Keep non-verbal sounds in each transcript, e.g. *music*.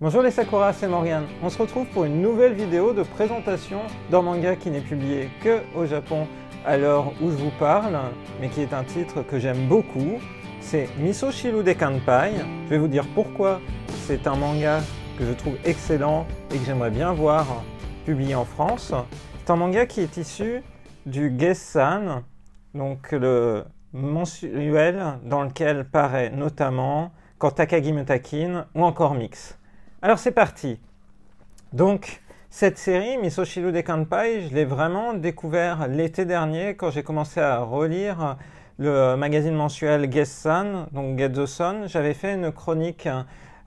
Bonjour les Sakura, c'est Morian. On se retrouve pour une nouvelle vidéo de présentation d'un manga qui n'est publié que au Japon à l'heure où je vous parle, mais qui est un titre que j'aime beaucoup. C'est Misoshiru de Kanpai. Je vais vous dire pourquoi c'est un manga que je trouve excellent et que j'aimerais bien voir publié en France. C'est un manga qui est issu du Gessan, donc le mensuel dans lequel paraît notamment Kotakagi ou encore Mix. Alors c'est parti. Donc cette série, Misoshiru de Kanpai, je l'ai vraiment découvert l'été dernier quand j'ai commencé à relire le magazine mensuel Gessan, donc Get J'avais fait une chronique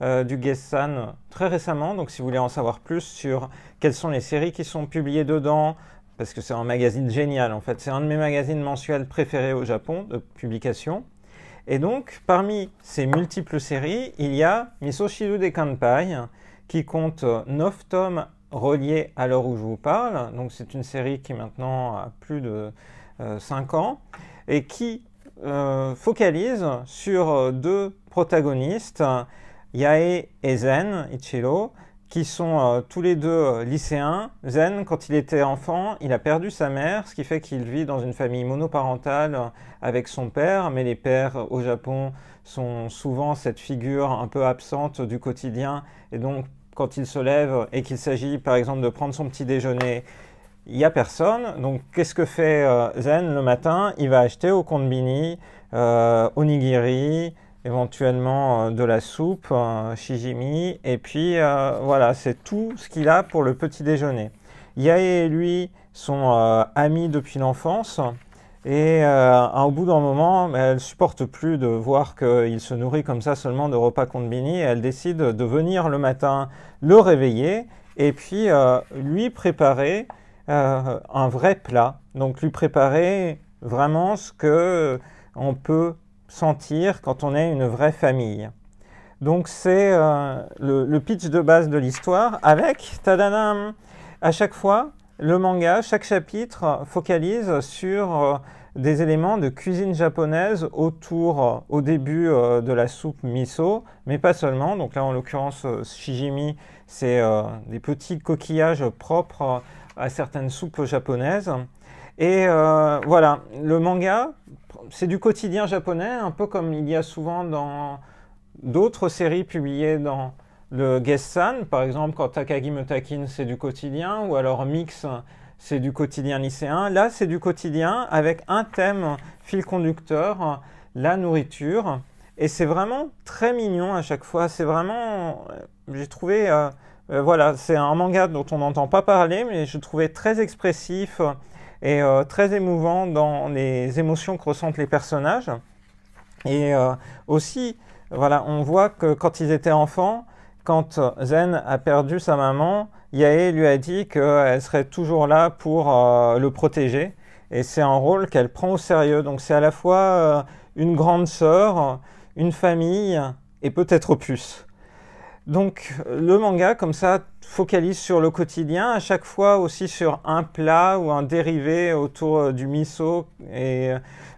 euh, du Gessan très récemment, donc si vous voulez en savoir plus sur quelles sont les séries qui sont publiées dedans, parce que c'est un magazine génial en fait, c'est un de mes magazines mensuels préférés au Japon de publication. Et donc, parmi ces multiples séries, il y a Misoshiru de Kanpai, qui compte 9 tomes reliés à l'heure où je vous parle. Donc, c'est une série qui maintenant a plus de 5 euh, ans et qui euh, focalise sur euh, deux protagonistes, Yae et Zen Ichiro, qui sont euh, tous les deux euh, lycéens. Zen, quand il était enfant, il a perdu sa mère, ce qui fait qu'il vit dans une famille monoparentale euh, avec son père, mais les pères au Japon sont souvent cette figure un peu absente du quotidien, et donc quand il se lève et qu'il s'agit par exemple de prendre son petit déjeuner, il n'y a personne. Donc qu'est-ce que fait Zen le matin Il va acheter au konbini, au nigiri éventuellement euh, de la soupe, euh, shijimi, et puis euh, voilà, c'est tout ce qu'il a pour le petit déjeuner. Yae et lui sont amis depuis l'enfance, et au bout d'un moment, bah, elle supporte plus de voir qu'il se nourrit comme ça seulement de repas konbini, et elle décide de venir le matin le réveiller, et puis lui préparer un vrai plat, donc lui préparer vraiment ce que on peut sentir quand on est une vraie famille. Donc c'est euh, le, pitch de base de l'histoire avec, tadadam, à chaque fois, le manga, chaque chapitre focalise sur euh, des éléments de cuisine japonaise autour, euh, au début de la soupe miso, mais pas seulement. Donc là, en l'occurrence, shijimi, c'est des petits coquillages propres à certaines soupes japonaises. Et voilà, le manga c'est du quotidien japonais, un peu comme il y a souvent dans d'autres séries publiées dans le Gessan, par exemple quand Takagi Mutakin c'est du quotidien, ou alors Mix c'est du quotidien lycéen. Là c'est du quotidien avec un thème fil conducteur, la nourriture. Et c'est vraiment très mignon à chaque fois. C'est vraiment, j'ai trouvé, euh, euh, voilà, c'est un manga dont on n'entend pas parler, mais je trouvais très expressif et euh, très émouvant dans les émotions que ressentent les personnages. Et euh, aussi, voilà, on voit que quand ils étaient enfants, quand Zen a perdu sa maman, Yae lui a dit qu'elle serait toujours là pour euh, le protéger. Et c'est un rôle qu'elle prend au sérieux. Donc c'est à la fois une grande sœur, une famille et peut-être plus donc euh, le manga, comme ça, focalise sur le quotidien, à chaque fois aussi sur un plat ou un dérivé autour euh, du miso et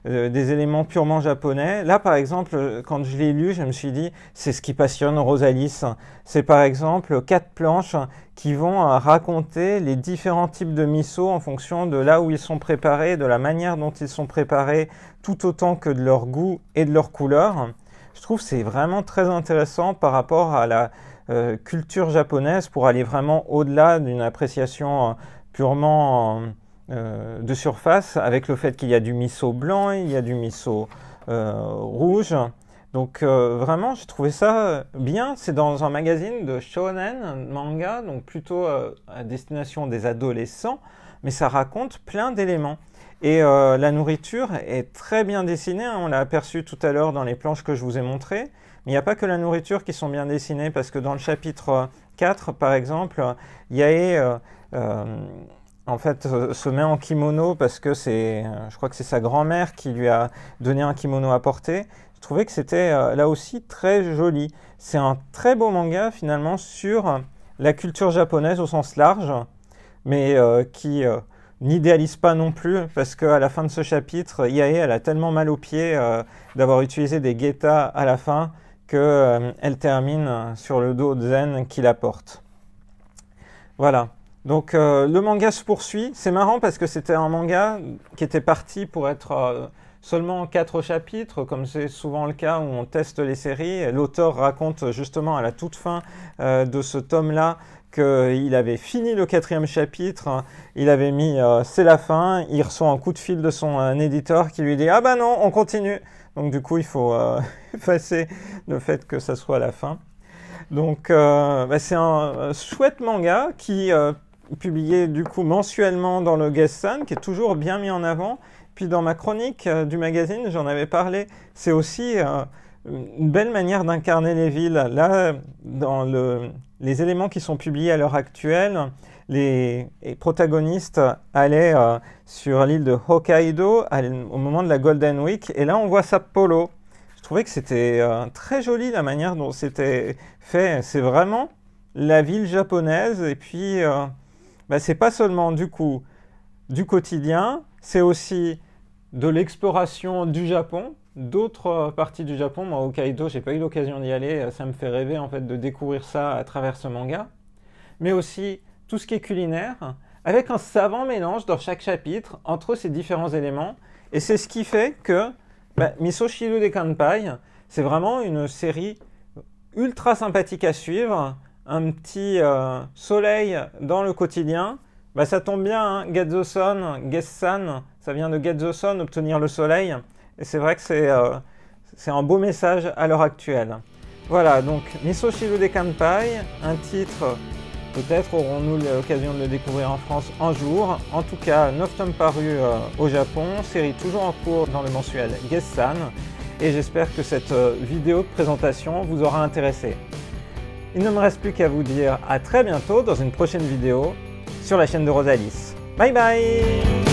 euh, des éléments purement japonais. Là, par exemple, quand je l'ai lu, je me suis dit, c'est ce qui passionne Rosalis. C'est par exemple quatre planches qui vont raconter les différents types de miso en fonction de là où ils sont préparés, de la manière dont ils sont préparés, tout autant que de leur goût et de leur couleur. Je trouve que c'est vraiment très intéressant par rapport à la euh, culture japonaise pour aller vraiment au-delà d'une appréciation euh, purement euh, de surface avec le fait qu'il y a du miso blanc, il y a du miso rouge. Donc vraiment, j'ai trouvé ça bien. C'est dans un magazine de shonen, manga, donc plutôt à destination des adolescents, mais ça raconte plein d'éléments. Et euh, la nourriture est très bien dessinée, hein. on l'a aperçu tout à l'heure dans les planches que je vous ai montrées. Mais il n'y a pas que la nourriture qui sont bien dessinées, parce que dans le chapitre 4, par exemple, Yae euh, euh, en fait, se met en kimono parce que c'est, je crois que c'est sa grand-mère qui lui a donné un kimono à porter. Je trouvais que c'était là aussi très joli. C'est un très beau manga finalement sur la culture japonaise au sens large, mais qui n'idéalise pas non plus, parce qu'à la fin de ce chapitre, Yae elle a tellement mal aux pieds euh, d'avoir utilisé des guettas à la fin qu'elle euh, termine sur le dos de Zen qui la porte. Voilà. Donc euh, le manga se poursuit. C'est marrant parce que c'était un manga qui était parti pour être seulement quatre chapitres, comme c'est souvent le cas où on teste les séries. L'auteur raconte justement à la toute fin euh, de ce tome-là qu'il avait fini le quatrième chapitre, hein. il avait mis euh, c'est la fin, il reçoit un coup de fil de son euh, éditeur qui lui dit ah bah ben non on continue. Donc du coup il faut effacer *laughs* le fait que ça soit la fin. Donc bah, c'est un chouette manga qui publié du coup mensuellement dans le Sun qui est toujours bien mis en avant puis dans ma chronique euh, du magazine, j'en avais parlé. C'est aussi euh, une belle manière d'incarner les villes. Là, dans les éléments qui sont publiés à l'heure actuelle, les, protagonistes allaient euh, sur l'île de Hokkaido au moment de la Golden Week, et là on voit Sapporo. Je trouvais que c'était très joli la manière dont c'était fait. C'est vraiment la ville japonaise, et puis ce bah, c'est pas seulement du coup du quotidien, c'est aussi de l'exploration du Japon, d'autres euh, parties du Japon. Moi, Hokkaido, j'ai pas eu l'occasion d'y aller. Euh, ça me fait rêver en fait de découvrir ça à travers ce manga. Mais aussi tout ce qui est culinaire, avec un savant mélange dans chaque chapitre entre ces différents éléments. Et c'est ce qui fait que bah, Misoshiro de Kanpai, c'est vraiment une série ultra sympathique à suivre. Un petit euh, soleil dans le quotidien bah ça tombe bien, hein, Get the Sun, ça vient de Get obtenir le soleil. Et c'est vrai que euh, c'est un beau message à l'heure actuelle. Voilà, donc Misoshiro de Kanpai, un titre, peut-être aurons-nous l'occasion de le découvrir en France un jour. En tout cas, 9 tomes parus euh, au Japon, série toujours en cours dans le mensuel San. et j'espère que cette euh, vidéo de présentation vous aura intéressé. Il ne me reste plus qu'à vous dire à très bientôt dans une prochaine vidéo sur la chaîne de Rosalis. Bye bye